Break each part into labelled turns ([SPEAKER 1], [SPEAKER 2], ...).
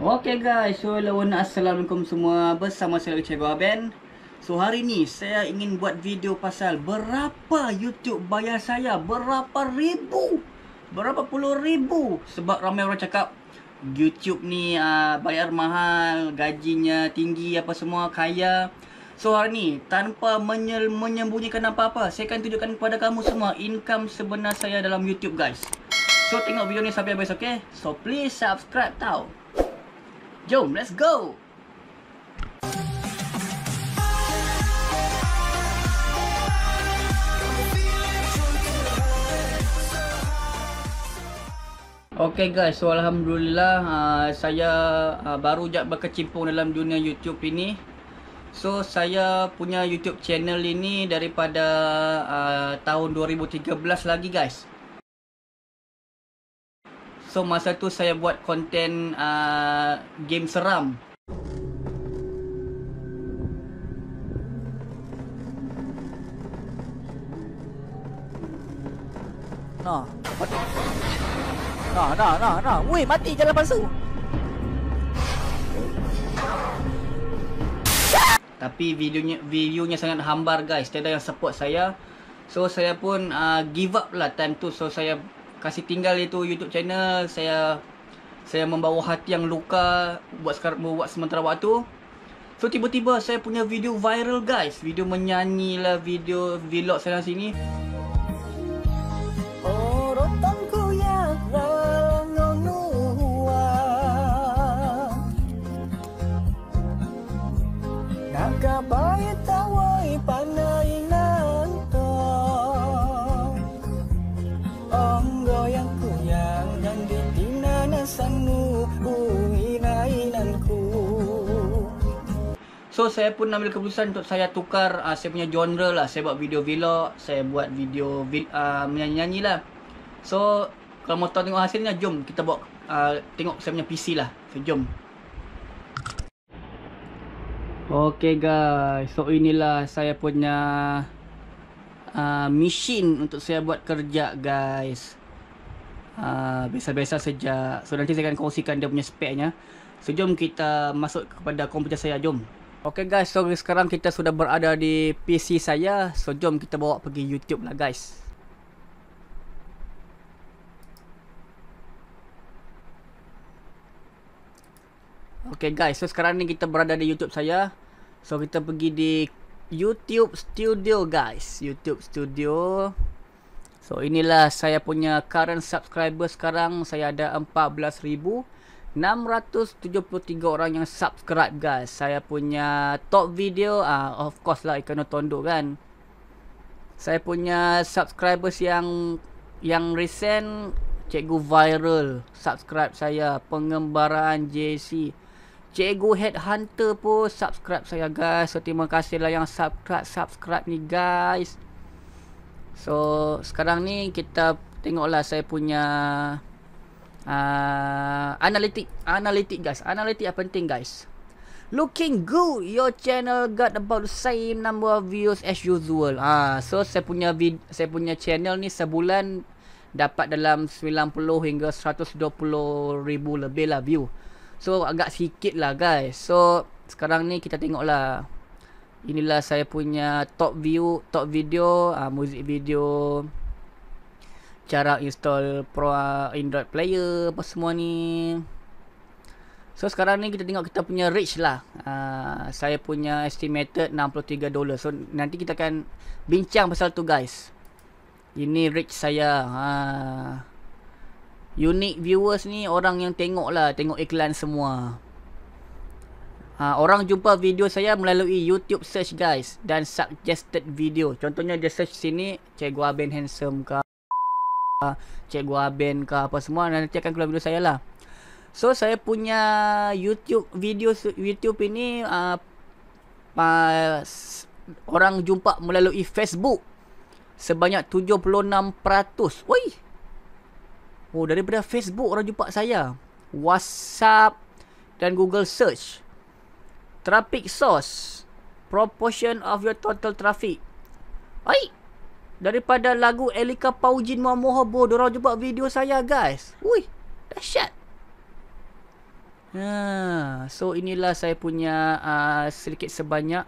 [SPEAKER 1] Okay guys, so hello assalamualaikum semua bersama saya Cikgu Ben. So hari ni saya ingin buat video pasal berapa YouTube bayar saya, berapa ribu, berapa puluh ribu sebab ramai orang cakap YouTube ni uh, bayar mahal, gajinya tinggi apa semua, kaya. So hari ni tanpa menyembunyikan apa-apa, saya akan tunjukkan kepada kamu semua income sebenar saya dalam YouTube guys. So tengok video ni sampai habis okay? So please subscribe tau. Yo, let's go! Okay guys, so Alhamdulillah uh, saya uh, baru je berkecimpung dalam dunia YouTube ini. So, saya punya YouTube channel ini daripada uh, tahun 2013 lagi guys. So masa tu saya buat konten uh, game seram. Nah. Mati. Nah, nah, nah, nah. Weh, mati jalan palsu. Tapi videonya videonya sangat hambar guys. Tiada yang support saya. So saya pun uh, give up lah time tu. So saya kasih tinggal itu YouTube channel saya saya membawa hati yang luka buat sekarang buat sementara waktu so tiba-tiba saya punya video viral guys video menyanyi lah video vlog sana sini Kabaita So saya pun ambil keputusan untuk saya tukar uh, saya punya genre lah. Saya buat video vlog, saya buat video uh, menyanyi-nyanyi lah. So kalau mau tahu tengok hasilnya, jom kita buat uh, tengok saya punya PC lah. So jom. Okay guys, so inilah saya punya uh, machine untuk saya buat kerja guys. Biasa-biasa uh, saja. So nanti saya akan kongsikan dia punya speknya. So jom kita masuk kepada komputer saya, jom. Jom. Okay guys, so sekarang kita sudah berada di PC saya. So jom kita bawa pergi YouTube lah guys. Okay guys, so sekarang ni kita berada di YouTube saya. So kita pergi di YouTube Studio guys. YouTube Studio. So inilah saya punya current subscriber sekarang. Saya ada 14,000. 14,000. 673 orang yang subscribe guys Saya punya top video uh, Of course lah ikan tondo kan Saya punya subscribers yang Yang recent Cikgu viral Subscribe saya Pengembaraan JC Cikgu Headhunter pun subscribe saya guys So terima kasih lah yang subscribe Subscribe ni guys So sekarang ni kita Tengoklah saya punya Haa uh, analitik analitik guys analitik yang penting guys looking good your channel got about the same number of views as usual ah so saya punya vid, saya punya channel ni sebulan dapat dalam 90 hingga 120 ribu lebih lah view so agak sikit lah guys so sekarang ni kita tengok lah inilah saya punya top view top video ah, music video cara install pro uh, android player apa semua ni so sekarang ni kita tengok kita punya reach lah uh, saya punya estimated 63 dollar so nanti kita akan bincang pasal tu guys ini reach saya uh, unique viewers ni orang yang tengok lah tengok iklan semua Ha, orang jumpa video saya melalui YouTube search guys. Dan suggested video. Contohnya dia search sini. Cikgu Abin Handsome ke cikgu Aben ke apa semua nanti akan keluar video saya lah. So saya punya YouTube video YouTube ini uh, pas orang jumpa melalui Facebook sebanyak 76%. Woi. Oh daripada Facebook orang jumpa saya. WhatsApp dan Google search. Traffic source. Proportion of your total traffic. Baik. Daripada lagu Elika Paujin Mua Moha Bo Diorang jumpa video saya guys Wuih Dahsyat Ha, so inilah saya punya uh, sedikit sebanyak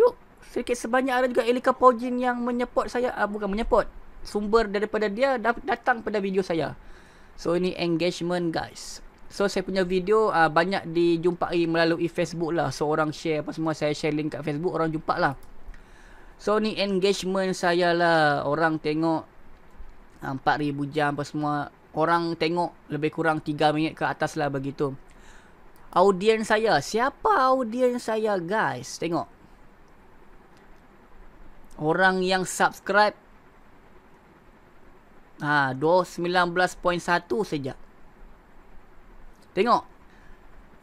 [SPEAKER 1] Yuk Sedikit sebanyak ada juga Elika Paujin yang menyepot saya uh, Bukan menyepot Sumber daripada dia datang pada video saya So ini engagement guys So saya punya video uh, banyak dijumpai melalui Facebook lah So orang share apa semua saya share link kat Facebook orang jumpa lah So ni engagement saya lah Orang tengok 4000 ah, jam apa semua Orang tengok lebih kurang 3 minit ke atas lah begitu Audien saya Siapa audien saya guys Tengok Orang yang subscribe ha, 19.1 saja Tengok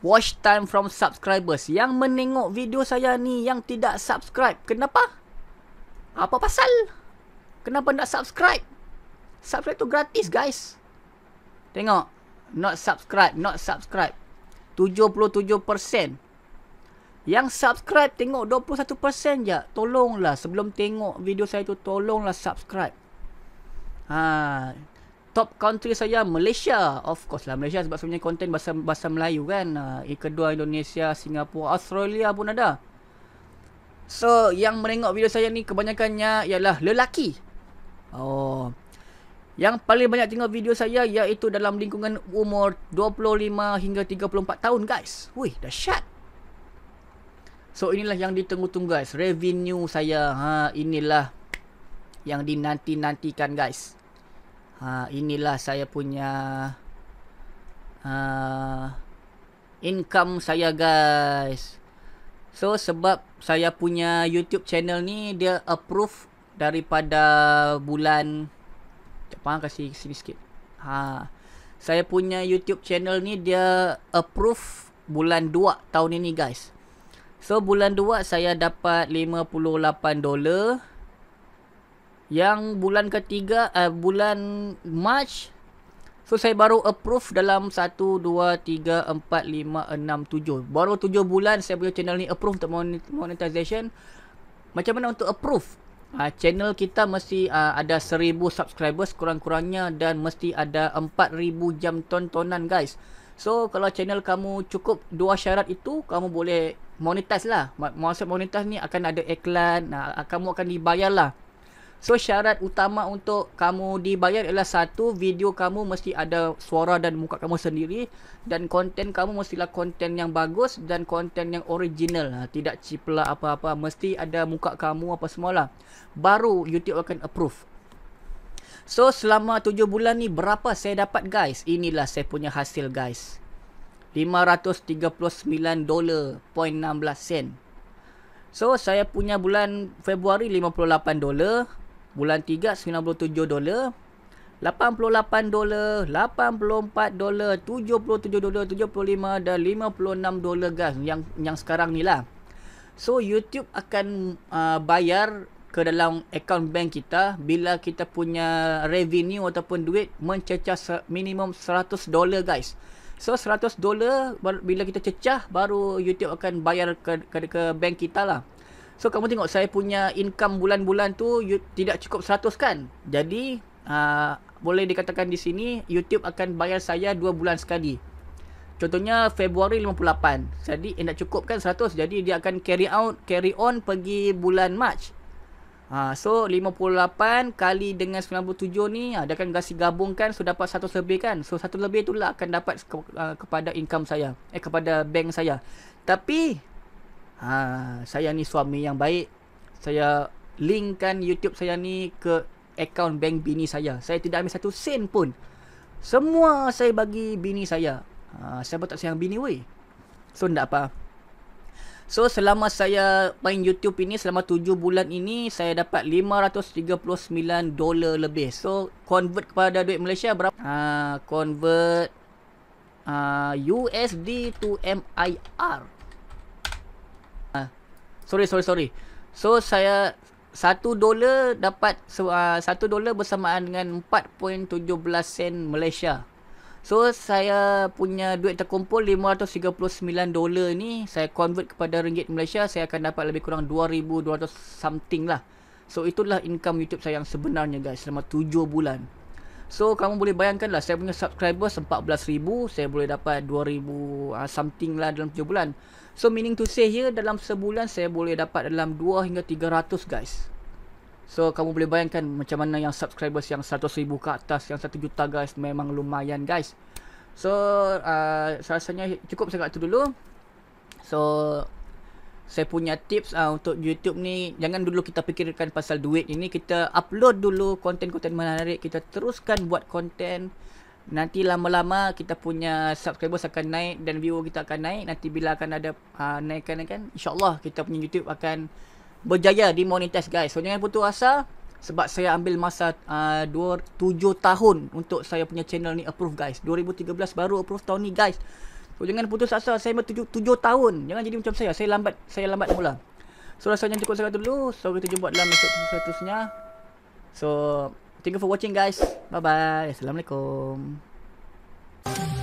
[SPEAKER 1] Watch time from subscribers Yang menengok video saya ni Yang tidak subscribe Kenapa? Kenapa? Apa pasal? Kenapa nak subscribe? Subscribe tu gratis guys. Tengok. Not subscribe, not subscribe. 77%. Yang subscribe tengok 21% je. Tolonglah sebelum tengok video saya tu tolonglah subscribe. Ha. Top country saya Malaysia. Of course lah Malaysia sebab sebenarnya konten bahasa bahasa Melayu kan. Ha, kedua Indonesia, Singapura, Australia pun ada. So yang menengok video saya ni kebanyakannya ialah lelaki. Oh. Yang paling banyak tengok video saya iaitu dalam lingkungan umur 25 hingga 34 tahun guys. Wih, dahsyat. So inilah yang ditunggu-tunggu guys. Revenue saya ha inilah yang dinanti-nantikan guys. Ha inilah saya punya ha, income saya guys. So sebab saya punya YouTube channel ni dia approve daripada bulan apa kasi sini sikit. Ha. Saya punya YouTube channel ni dia approve bulan 2 tahun ini guys. So bulan 2 saya dapat 58 dolar. Yang bulan ketiga eh, bulan March So saya baru approve dalam 1, 2, 3, 4, 5, 6, 7 Baru 7 bulan saya punya channel ni approve untuk monetization Macam mana untuk approve? Ha, channel kita mesti uh, ada 1000 subscribers kurang-kurangnya Dan mesti ada 4000 jam tontonan guys So kalau channel kamu cukup dua syarat itu Kamu boleh monetize lah Maksud monetize ni akan ada iklan uh, Kamu akan dibayar lah So syarat utama untuk kamu dibayar ialah satu video kamu mesti ada suara dan muka kamu sendiri dan konten kamu mestilah konten yang bagus dan konten yang original ha, tidak cipla apa-apa mesti ada muka kamu apa semualah baru YouTube akan approve. So selama tujuh bulan ni berapa saya dapat guys? Inilah saya punya hasil guys. lima ratus tiga puluh 539 dolar belas sen. So saya punya bulan Februari 58 dolar Bulan 3 97 dolar 88 dolar, 84 dolar, 77 dolar, 75 dan 56 dolar guys yang yang sekarang ni lah. So YouTube akan uh, bayar ke dalam account bank kita bila kita punya revenue ataupun duit mencecah minimum 100 dolar guys. So 100 dolar bila kita cecah baru YouTube akan bayar ke, ke, ke bank kita lah. So kamu tengok saya punya income bulan-bulan tu you, tidak cukup 100 kan? Jadi uh, boleh dikatakan di sini YouTube akan bayar saya 2 bulan sekali. Contohnya Februari 58. Jadi eh, tidak cukup kan 100. Jadi dia akan carry out carry on pergi bulan March. Ha, so 58 kali dengan 97 ni ah, dia akan gasi gabungkan so dapat satu lebih kan. So satu lebih itulah akan dapat ke, uh, kepada income saya. Eh kepada bank saya. Tapi ha, saya ni suami yang baik. Saya linkkan YouTube saya ni ke akaun bank bini saya. Saya tidak ambil satu sen pun. Semua saya bagi bini saya. Ha, siapa tak sayang bini weh. So, tak apa. So, selama saya main YouTube ini, selama 7 bulan ini, saya dapat 539 dolar lebih. So, convert kepada duit Malaysia berapa? Ha, convert uh, ha, USD to MIR. Sorry, sorry, sorry. So, saya satu dolar dapat ah, satu dolar bersamaan dengan 4.17 sen Malaysia. So, saya punya duit terkumpul 539 dolar ni, saya convert kepada ringgit Malaysia, saya akan dapat lebih kurang 2,200 something lah. So, itulah income YouTube saya yang sebenarnya guys, selama 7 bulan. So kamu boleh bayangkan lah saya punya subscriber 14,000 Saya boleh dapat 2,000 uh, ah, something lah dalam 7 bulan So meaning to say here dalam sebulan saya boleh dapat dalam 2 hingga 300 guys So kamu boleh bayangkan macam mana yang subscribers yang 100,000 ke atas Yang 1 juta guys memang lumayan guys So uh, ah, rasanya cukup saya kat itu dulu So saya punya tips uh, untuk YouTube ni jangan dulu kita fikirkan pasal duit ini kita upload dulu konten-konten menarik kita teruskan buat konten nanti lama-lama kita punya subscribers akan naik dan view kita akan naik nanti bila akan ada uh, ah, naikkan kan insyaallah kita punya YouTube akan berjaya di dimonetize guys so jangan putus asa sebab saya ambil masa ah, uh, 2 tahun untuk saya punya channel ni approve guys 2013 baru approve tahun ni guys So oh, jangan putus asa Saya bertujuh tujuh tahun Jangan jadi macam saya Saya lambat Saya lambat mula So rasanya cukup sangat dulu So kita jumpa dalam episode seterusnya So Thank you for watching guys Bye bye Assalamualaikum Thank you.